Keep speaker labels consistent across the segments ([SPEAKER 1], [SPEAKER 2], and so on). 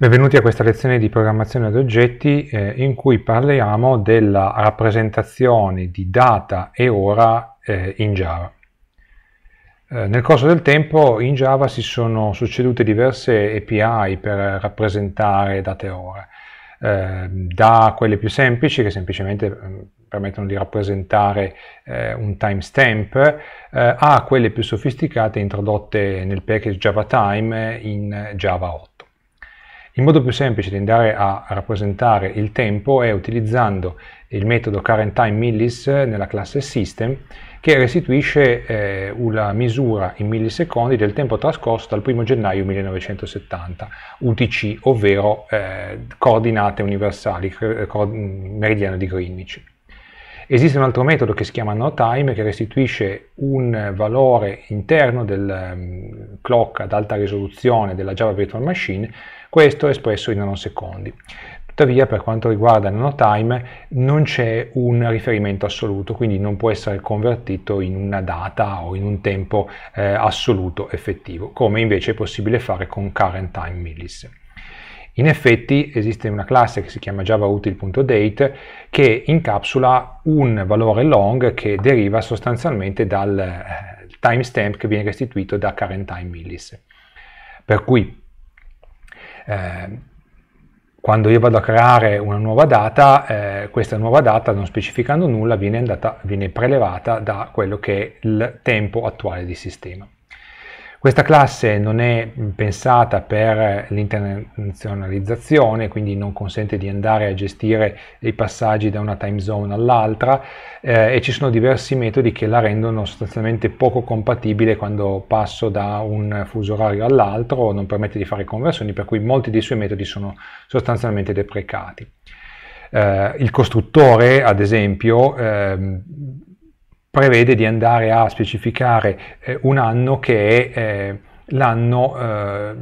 [SPEAKER 1] Benvenuti a questa lezione di programmazione ad oggetti eh, in cui parliamo della rappresentazione di data e ora eh, in Java. Eh, nel corso del tempo in Java si sono succedute diverse API per rappresentare data e ora, eh, da quelle più semplici che semplicemente mm, permettono di rappresentare eh, un timestamp eh, a quelle più sofisticate introdotte nel package Java Time in Java 8. Il modo più semplice di andare a rappresentare il tempo è utilizzando il metodo current time millis nella classe System che restituisce eh, una misura in millisecondi del tempo trascorso dal 1 gennaio 1970, UTC, ovvero eh, coordinate universali, eh, meridiano di Greenwich. Esiste un altro metodo che si chiama NoTime che restituisce un valore interno del um, clock ad alta risoluzione della Java Virtual Machine, questo espresso in nanosecondi. Tuttavia per quanto riguarda NoTime non c'è un riferimento assoluto, quindi non può essere convertito in una data o in un tempo eh, assoluto effettivo, come invece è possibile fare con current time millis. In effetti esiste una classe che si chiama javautil.date che incapsula un valore long che deriva sostanzialmente dal eh, timestamp che viene restituito da current time millis. Per cui eh, quando io vado a creare una nuova data, eh, questa nuova data non specificando nulla viene, andata, viene prelevata da quello che è il tempo attuale di sistema. Questa classe non è pensata per l'internazionalizzazione, quindi non consente di andare a gestire i passaggi da una time zone all'altra eh, e ci sono diversi metodi che la rendono sostanzialmente poco compatibile quando passo da un fuso orario all'altro, non permette di fare conversioni, per cui molti dei suoi metodi sono sostanzialmente deprecati. Eh, il costruttore, ad esempio, eh, prevede di andare a specificare eh, un anno che è eh, l'anno eh,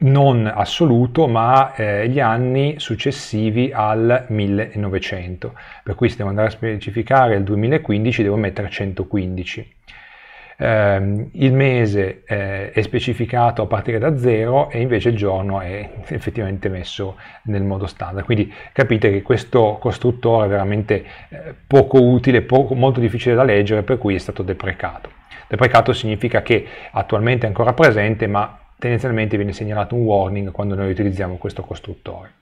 [SPEAKER 1] non assoluto ma eh, gli anni successivi al 1900 per cui se devo andare a specificare il 2015 devo mettere 115 eh, il mese eh, è specificato a partire da zero e invece il giorno è effettivamente messo nel modo standard. Quindi capite che questo costruttore è veramente eh, poco utile, poco, molto difficile da leggere, per cui è stato deprecato. Deprecato significa che attualmente è ancora presente, ma tendenzialmente viene segnalato un warning quando noi utilizziamo questo costruttore.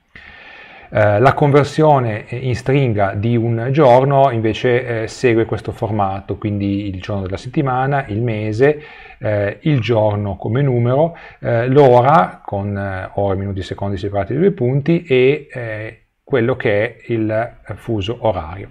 [SPEAKER 1] Eh, la conversione in stringa di un giorno invece eh, segue questo formato, quindi il giorno della settimana, il mese, eh, il giorno come numero, eh, l'ora con eh, ore, minuti, secondi separati da due punti e quello che è il fuso orario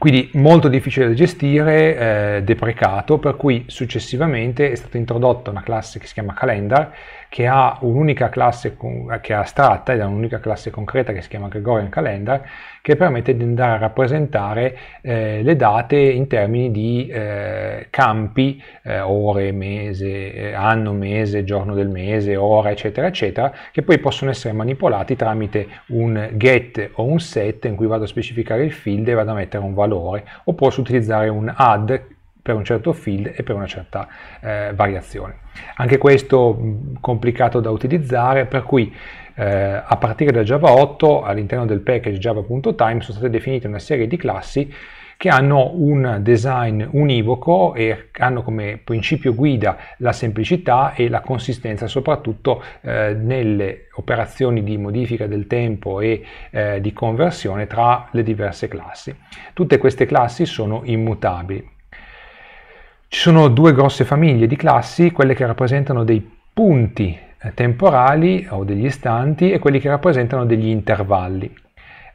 [SPEAKER 1] quindi molto difficile da gestire, eh, deprecato, per cui successivamente è stata introdotta una classe che si chiama calendar, che ha un'unica classe che è astratta ed ha un'unica classe concreta che si chiama Gregorian Calendar, che permette di andare a rappresentare eh, le date in termini di eh, campi, eh, ore, mese, eh, anno, mese, giorno del mese, ora, eccetera, eccetera, che poi possono essere manipolati tramite un get o un set in cui vado a specificare il field e vado a mettere un valore valore o posso utilizzare un add per un certo field e per una certa eh, variazione. Anche questo mh, complicato da utilizzare, per cui eh, a partire da Java 8 all'interno del package java.time sono state definite una serie di classi che hanno un design univoco e hanno come principio guida la semplicità e la consistenza soprattutto eh, nelle operazioni di modifica del tempo e eh, di conversione tra le diverse classi. Tutte queste classi sono immutabili. Ci sono due grosse famiglie di classi, quelle che rappresentano dei punti eh, temporali o degli istanti e quelli che rappresentano degli intervalli.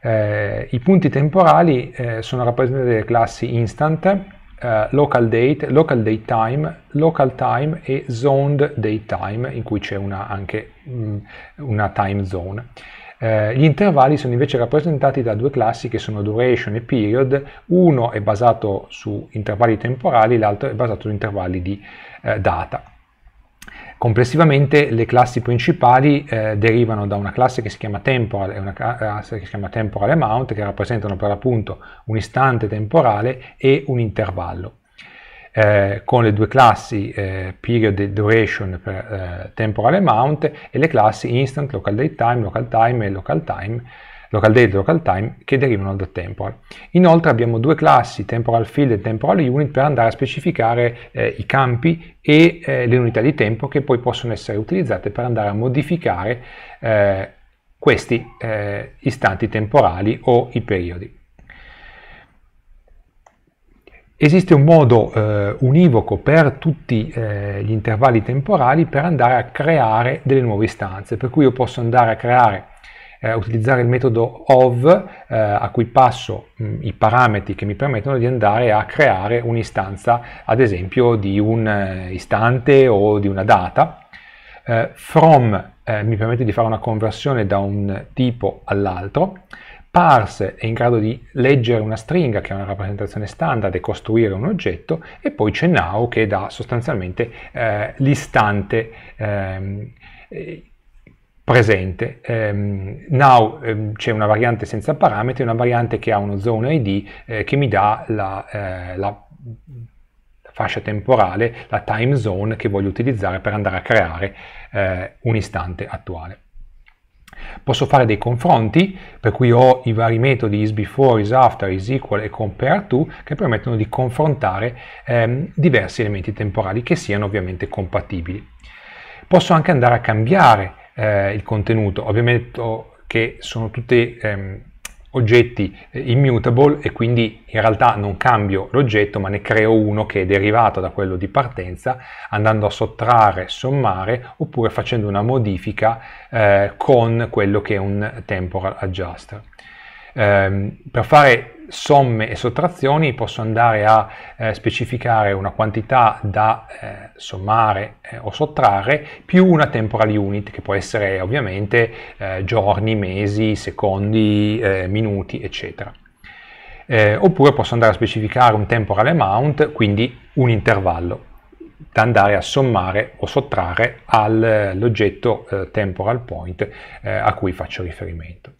[SPEAKER 1] Eh, I punti temporali eh, sono rappresentati dalle classi instant, eh, local date, local date time, local time e zoned date time, in cui c'è una, anche mh, mm, una time zone. Eh, gli intervalli sono invece rappresentati da due classi che sono duration e period, uno è basato su intervalli temporali, l'altro è basato su intervalli di eh, data. Complessivamente le classi principali eh, derivano da una classe che si chiama temporal e eh, una classe che si chiama temporal amount che rappresentano per l'appunto un istante temporale e un intervallo. Eh, con le due classi eh, period e duration per eh, temporal amount e le classi instant, local datetime, local time e local time local date e local time, che derivano dal temporal. Inoltre abbiamo due classi, temporal field e temporal unit, per andare a specificare eh, i campi e eh, le unità di tempo che poi possono essere utilizzate per andare a modificare eh, questi eh, istanti temporali o i periodi. Esiste un modo eh, univoco per tutti eh, gli intervalli temporali per andare a creare delle nuove istanze, per cui io posso andare a creare eh, utilizzare il metodo of eh, a cui passo mh, mm, i parametri che mi permettono di andare a creare un'istanza, ad esempio di un eh, istante o di una data. Eh, from eh, mi permette di fare una conversione da un tipo all'altro. Parse è in grado di leggere una stringa, che è una rappresentazione standard, e costruire un oggetto. E poi c'è now, che dà sostanzialmente eh, l'istante ehm, presente. Um, now um, c'è una variante senza parametri, una variante che ha uno zone ID eh, che mi dà la, eh, la, fascia temporale, la time zone che voglio utilizzare per andare a creare eh, un istante attuale. Posso fare dei confronti, per cui ho i vari metodi isBefore, isAfter, isEqual e compareTo che permettono di confrontare ehm, diversi elementi temporali che siano ovviamente compatibili. Posso anche andare a cambiare eh, il contenuto. Ovviamente che sono tutti ehm, oggetti eh, immutable e quindi in realtà non cambio l'oggetto ma ne creo uno che è derivato da quello di partenza andando a sottrarre, sommare oppure facendo una modifica eh, con quello che è un temporal adjuster. Ehm, per fare somme e sottrazioni posso andare a eh, specificare una quantità da eh, sommare eh, o sottrarre più una temporal unit che può essere ovviamente eh, giorni, mesi, secondi, eh, minuti eccetera. Eh, oppure posso andare a specificare un temporal amount, quindi un intervallo da andare a sommare o sottrarre all'oggetto temporal point a cui faccio riferimento.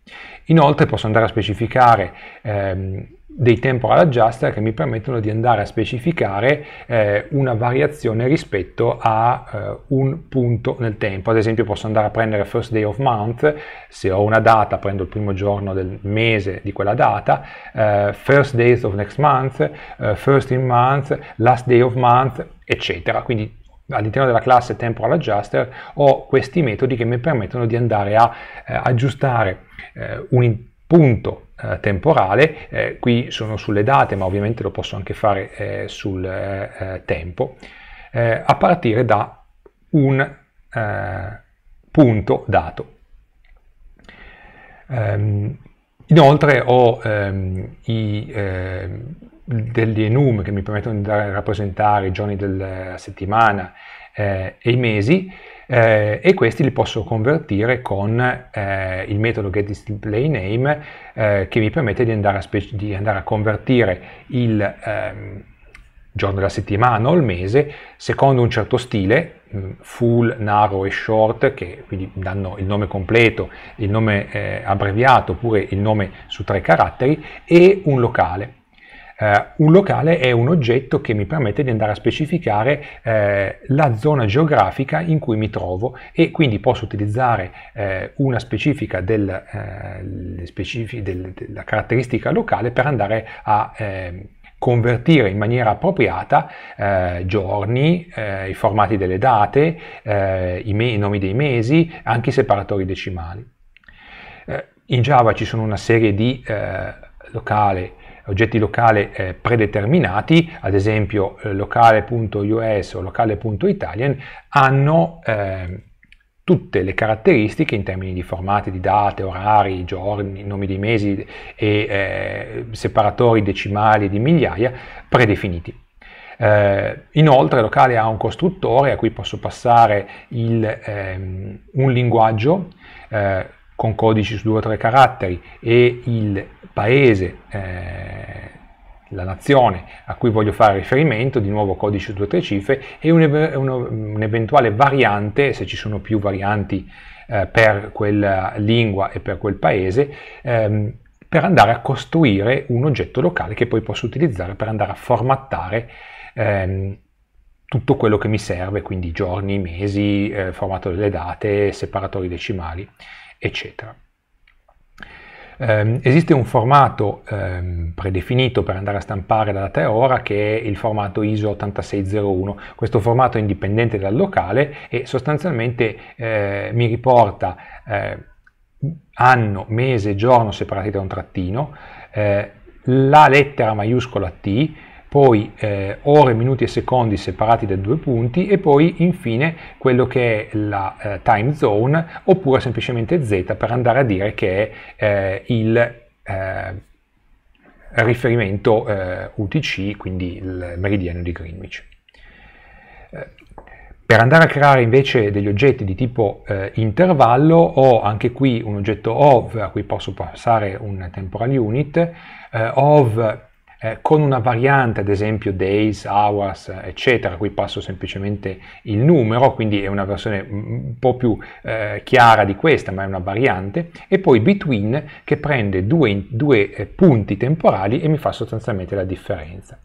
[SPEAKER 1] Inoltre posso andare a specificare ehm, dei temporal adjuster che mi permettono di andare a specificare eh, una variazione rispetto a eh, un punto nel tempo. Ad esempio posso andare a prendere first day of month, se ho una data prendo il primo giorno del mese di quella data, eh, first days of next month, eh, first in month, last day of month, eccetera. Quindi all'interno della classe temporal adjuster ho questi metodi che mi permettono di andare a eh, aggiustare eh, un punto eh, temporale, eh, qui sono sulle date ma ovviamente lo posso anche fare eh, sul eh, tempo, a partire da un punto dato. Ehm, inoltre ho ehm, i ehm, degli enum che mi permettono di andare a rappresentare i giorni della settimana eh, e i mesi eh, e questi li posso convertire con eh, il metodo getDisplayName eh, che mi permette di andare a, spec- di andare a convertire il ehm, giorno della settimana o il mese secondo un certo stile mm, full, narrow e short che quindi danno il nome completo, il nome eh, abbreviato oppure il nome su tre caratteri e un locale Uh, un locale è un oggetto che mi permette di andare a specificare uh, la zona geografica in cui mi trovo e quindi posso utilizzare uh, una specifica del, specific del, della caratteristica locale per andare a ehm, convertire in maniera appropriata eh, giorni, eh, i formati delle date, eh, i, i, nomi dei mesi, anche i separatori decimali. in Java ci sono una serie di locali oggetti locali eh, predeterminati, ad esempio eh, locale.us o locale.italian, hanno eh, tutte le caratteristiche in termini di formati, di date, orari, giorni, nomi dei mesi e eh, separatori decimali di migliaia predefiniti. Eh, inoltre locale ha un costruttore a cui posso passare il, ehm, un linguaggio eh, con codici su due o tre caratteri e il paese, eh, la nazione a cui voglio fare riferimento, di nuovo codici su due o tre cifre, e un'eventuale un variante, se ci sono più varianti eh, per quella lingua e per quel paese, ehm, per andare a costruire un oggetto locale che poi posso utilizzare per andare a formattare ehm, tutto quello che mi serve, quindi giorni, mesi, eh, formato delle date, separatori decimali eccetera. Um, esiste un formato um, predefinito per andare a stampare la data e ora che è il formato ISO 8601. Questo formato è indipendente dal locale e sostanzialmente eh, mi riporta eh, anno, mese, giorno separati da un trattino, eh, la lettera maiuscola T, poi eh, ore, minuti e secondi separati da due punti e poi infine quello che è la eh, time zone oppure semplicemente z per andare a dire che è eh, il eh, riferimento eh, UTC, quindi il meridiano di Greenwich. Per andare a creare invece degli oggetti di tipo eh, intervallo ho anche qui un oggetto ov a cui posso passare un temporal unit, eh, ov eh, con una variante ad esempio days, hours, eccetera, qui passo semplicemente il numero, quindi è una versione un po' più eh, chiara di questa, ma è una variante, e poi between che prende due, due eh, punti temporali e mi fa sostanzialmente la differenza.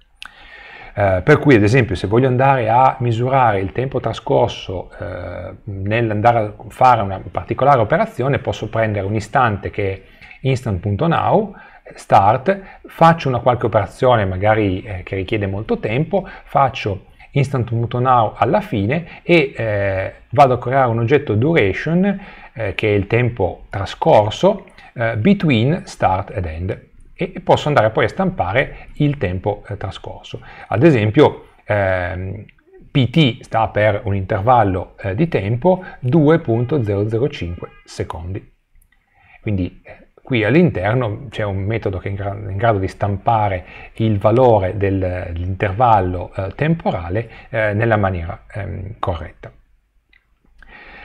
[SPEAKER 1] Eh, per cui ad esempio se voglio andare a misurare il tempo trascorso eh, nell'andare a fare una particolare operazione posso prendere un istante che è instant.now start, faccio una qualche operazione magari eh, che richiede molto tempo, faccio instant muto now alla fine e eh, vado a creare un oggetto duration eh, che è il tempo trascorso eh, between start ed end e posso andare poi a stampare il tempo eh, trascorso. Ad esempio ehm, PT sta per un intervallo eh, di tempo 2.005 secondi. Quindi Qui all'interno c'è un metodo che è in grado di stampare il valore dell'intervallo eh, temporale eh, nella maniera ehm, corretta.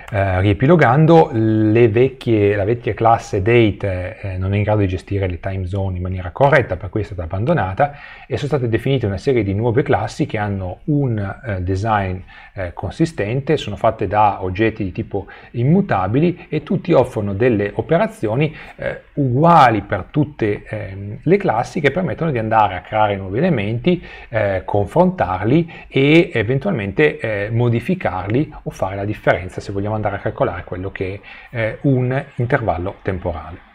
[SPEAKER 1] Eh, riepilogando, vecchie, la vecchia classe date eh, non è in grado di gestire le time zone in maniera corretta, per cui è stata abbandonata e sono state definite una serie di nuove classi che hanno un eh, design eh, consistente, sono fatte da oggetti di tipo immutabili e tutti offrono delle operazioni eh, uguali per tutte ehm, le classi che permettono di andare a creare nuovi elementi, eh, confrontarli e eventualmente modificarli o fare la differenza se vogliamo andare a calcolare quello che è un intervallo temporale.